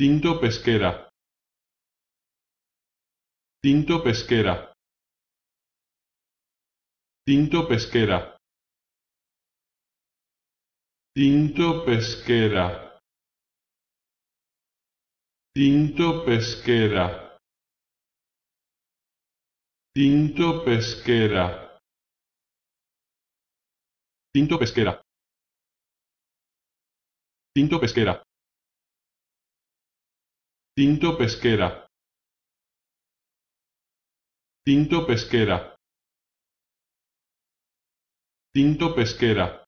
Tinto Pesquera Tinto Pesquera Tinto Pesquera Tinto Pesquera Tinto Pesquera Tinto Pesquera Tinto Pesquera Tinto Pesquera Tinto Pesquera Tinto Pesquera Tinto Pesquera